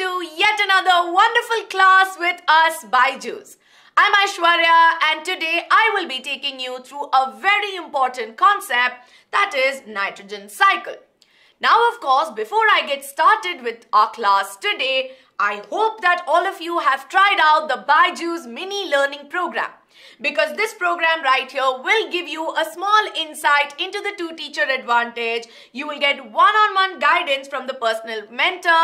to yet another wonderful class with us by Jews. I'm Aishwarya and today I will be taking you through a very important concept that is nitrogen cycle. Now, of course, before I get started with our class today, I hope that all of you have tried out the Baiju's mini learning program because this program right here will give you a small insight into the two teacher advantage. You will get one-on-one -on -one guidance from the personal mentor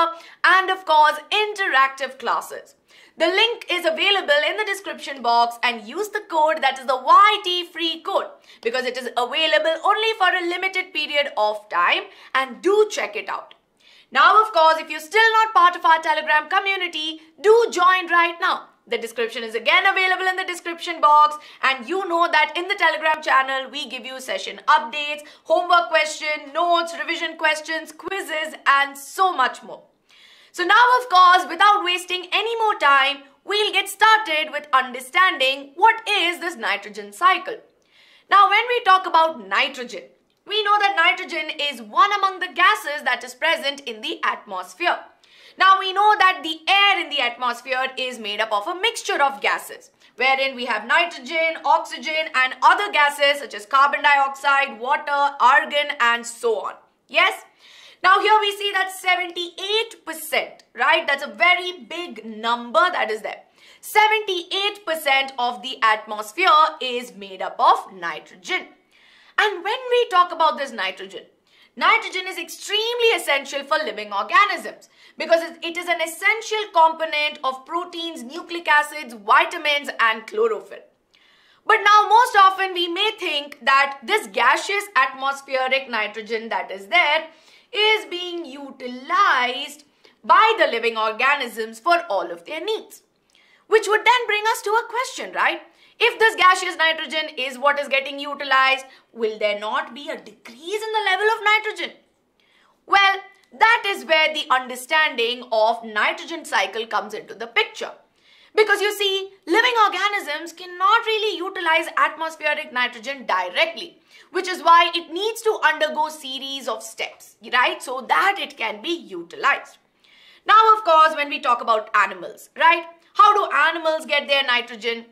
and of course interactive classes. The link is available in the description box and use the code that is the YT free because it is available only for a limited period of time and do check it out. Now, of course, if you're still not part of our Telegram community, do join right now. The description is again available in the description box and you know that in the Telegram channel we give you session updates, homework question, notes, revision questions, quizzes and so much more. So now of course without wasting any more time we'll get started with understanding what is this nitrogen cycle. Now, when we talk about nitrogen, we know that nitrogen is one among the gases that is present in the atmosphere. Now, we know that the air in the atmosphere is made up of a mixture of gases, wherein we have nitrogen, oxygen, and other gases such as carbon dioxide, water, argon, and so on. Yes? Now here we see that 78%, right? That's a very big number that is there. 78% of the atmosphere is made up of nitrogen. And when we talk about this nitrogen, nitrogen is extremely essential for living organisms because it is an essential component of proteins, nucleic acids, vitamins, and chlorophyll. But now most often we may think that this gaseous atmospheric nitrogen that is there is being utilized by the living organisms for all of their needs. Which would then bring us to a question, right? If this gaseous nitrogen is what is getting utilized, will there not be a decrease in the level of nitrogen? Well, that is where the understanding of nitrogen cycle comes into the picture. Because you see, living organisms cannot really utilize atmospheric nitrogen directly, which is why it needs to undergo series of steps, right? So that it can be utilized. Now, of course, when we talk about animals, right? How do animals get their nitrogen?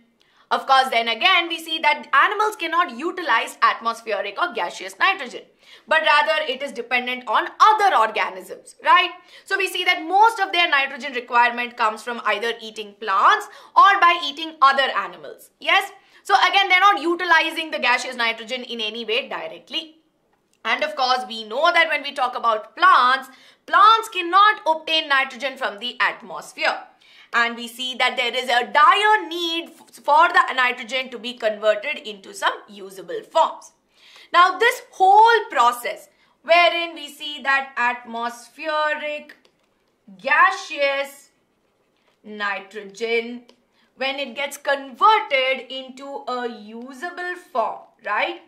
Of course, then again, we see that animals cannot utilize atmospheric or gaseous nitrogen, but rather it is dependent on other organisms, right? So we see that most of their nitrogen requirement comes from either eating plants or by eating other animals, yes? So again, they're not utilizing the gaseous nitrogen in any way directly. And of course, we know that when we talk about plants, plants cannot obtain nitrogen from the atmosphere and we see that there is a dire need for the nitrogen to be converted into some usable forms. Now this whole process wherein we see that atmospheric gaseous nitrogen when it gets converted into a usable form, right?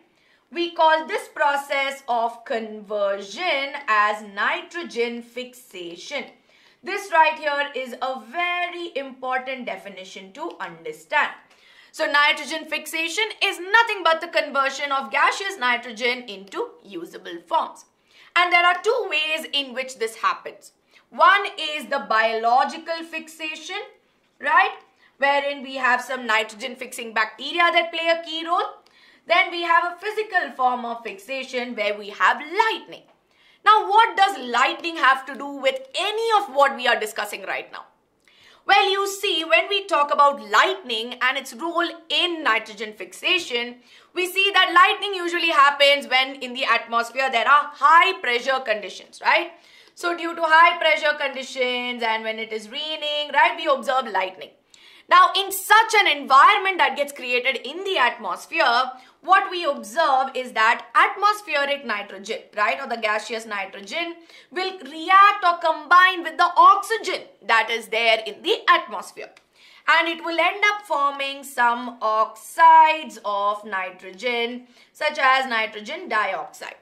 We call this process of conversion as nitrogen fixation. This right here is a very important definition to understand. So nitrogen fixation is nothing but the conversion of gaseous nitrogen into usable forms. And there are two ways in which this happens. One is the biological fixation, right? Wherein we have some nitrogen fixing bacteria that play a key role. Then we have a physical form of fixation where we have lightning. Now, what does lightning have to do with any of what we are discussing right now? Well, you see, when we talk about lightning and its role in nitrogen fixation, we see that lightning usually happens when in the atmosphere there are high pressure conditions, right? So due to high pressure conditions and when it is raining, right, we observe lightning. Now, in such an environment that gets created in the atmosphere, what we observe is that atmospheric nitrogen, right, or the gaseous nitrogen will react or combine with the oxygen that is there in the atmosphere. And it will end up forming some oxides of nitrogen, such as nitrogen dioxide.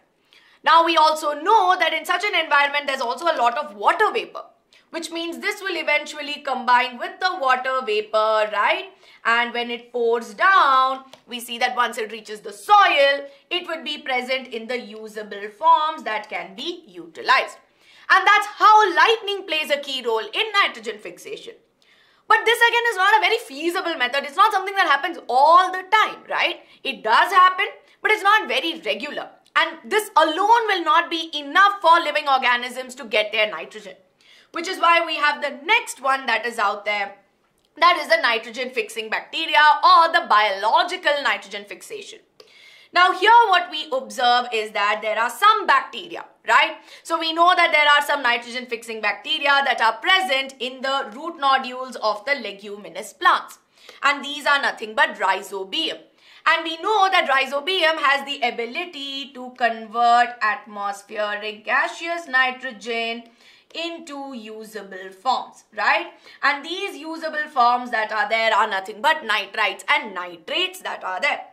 Now, we also know that in such an environment, there's also a lot of water vapor which means this will eventually combine with the water vapor, right? And when it pours down, we see that once it reaches the soil, it would be present in the usable forms that can be utilized. And that's how lightning plays a key role in nitrogen fixation. But this again is not a very feasible method. It's not something that happens all the time, right? It does happen, but it's not very regular. And this alone will not be enough for living organisms to get their nitrogen which is why we have the next one that is out there that is the nitrogen fixing bacteria or the biological nitrogen fixation. Now here what we observe is that there are some bacteria, right? So we know that there are some nitrogen fixing bacteria that are present in the root nodules of the leguminous plants. And these are nothing but rhizobium. And we know that rhizobium has the ability to convert atmospheric gaseous nitrogen into usable forms, right? And these usable forms that are there are nothing but nitrites and nitrates that are there.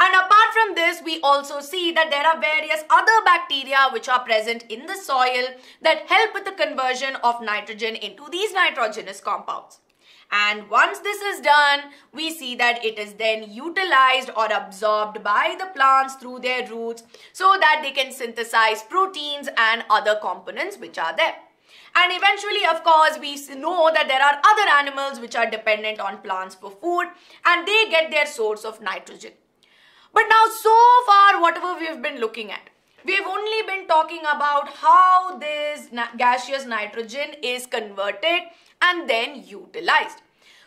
And apart from this, we also see that there are various other bacteria which are present in the soil that help with the conversion of nitrogen into these nitrogenous compounds. And once this is done, we see that it is then utilized or absorbed by the plants through their roots so that they can synthesize proteins and other components which are there. And eventually, of course, we know that there are other animals which are dependent on plants for food and they get their source of nitrogen. But now, so far, whatever we have been looking at, we have only been talking about how this gaseous nitrogen is converted and then utilized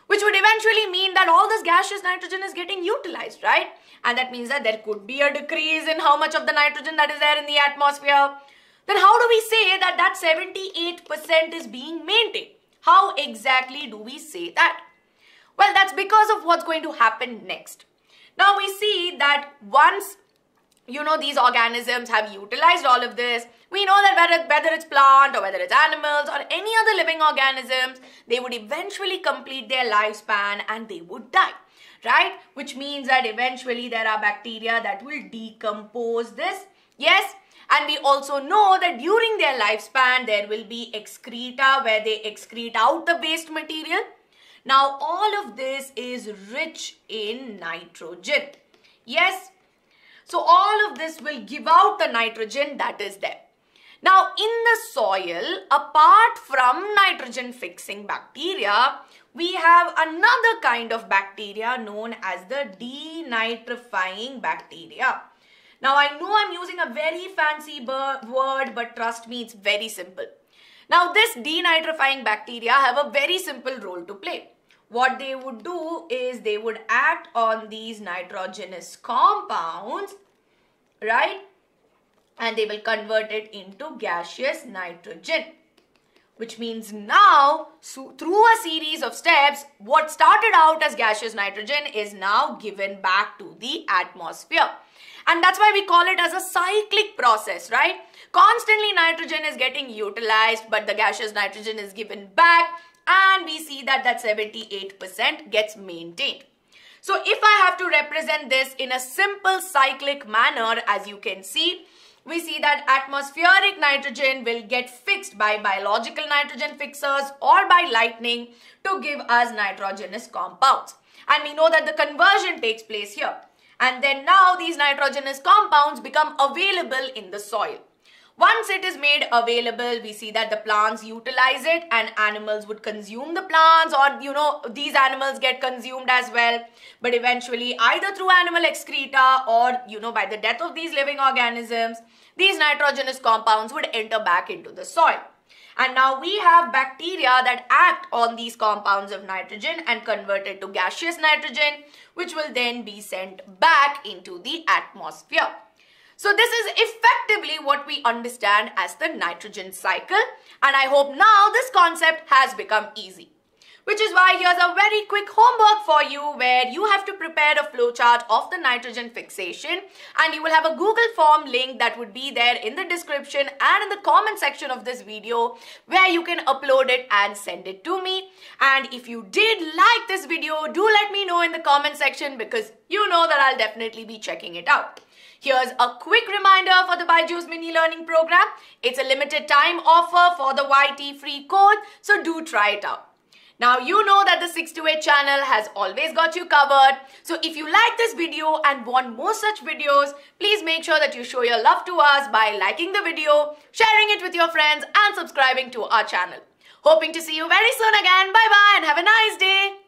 which would eventually mean that all this gaseous nitrogen is getting utilized, right? And that means that there could be a decrease in how much of the nitrogen that is there in the atmosphere then how do we say that that 78% is being maintained? How exactly do we say that? Well, that's because of what's going to happen next. Now we see that once you know these organisms have utilized all of this, we know that whether, whether it's plant or whether it's animals or any other living organisms, they would eventually complete their lifespan and they would die, right? Which means that eventually there are bacteria that will decompose this. Yes, and we also know that during their lifespan, there will be excreta where they excrete out the waste material. Now, all of this is rich in nitrogen. Yes. So, all of this will give out the nitrogen that is there. Now, in the soil, apart from nitrogen fixing bacteria, we have another kind of bacteria known as the denitrifying bacteria. Now I know I'm using a very fancy word, but trust me, it's very simple. Now this denitrifying bacteria have a very simple role to play. What they would do is they would act on these nitrogenous compounds, right? And they will convert it into gaseous nitrogen which means now so through a series of steps what started out as gaseous nitrogen is now given back to the atmosphere and that's why we call it as a cyclic process, right? Constantly nitrogen is getting utilized but the gaseous nitrogen is given back and we see that that 78% gets maintained. So if I have to represent this in a simple cyclic manner as you can see, we see that atmospheric nitrogen will get fixed by biological nitrogen fixers or by lightning to give us nitrogenous compounds. And we know that the conversion takes place here and then now these nitrogenous compounds become available in the soil. Once it is made available, we see that the plants utilize it and animals would consume the plants or, you know, these animals get consumed as well. But eventually, either through animal excreta or, you know, by the death of these living organisms, these nitrogenous compounds would enter back into the soil. And now we have bacteria that act on these compounds of nitrogen and convert it to gaseous nitrogen, which will then be sent back into the atmosphere. So this is effectively what we understand as the nitrogen cycle. And I hope now this concept has become easy. Which is why here's a very quick homework for you where you have to prepare a flowchart of the nitrogen fixation and you will have a Google form link that would be there in the description and in the comment section of this video where you can upload it and send it to me. And if you did like this video, do let me know in the comment section because you know that I'll definitely be checking it out. Here's a quick reminder for the Byju's Mini Learning Program. It's a limited time offer for the YT free code, so do try it out. Now you know that the 6 to 8 channel has always got you covered. So if you like this video and want more such videos, please make sure that you show your love to us by liking the video, sharing it with your friends and subscribing to our channel. Hoping to see you very soon again. Bye bye and have a nice day.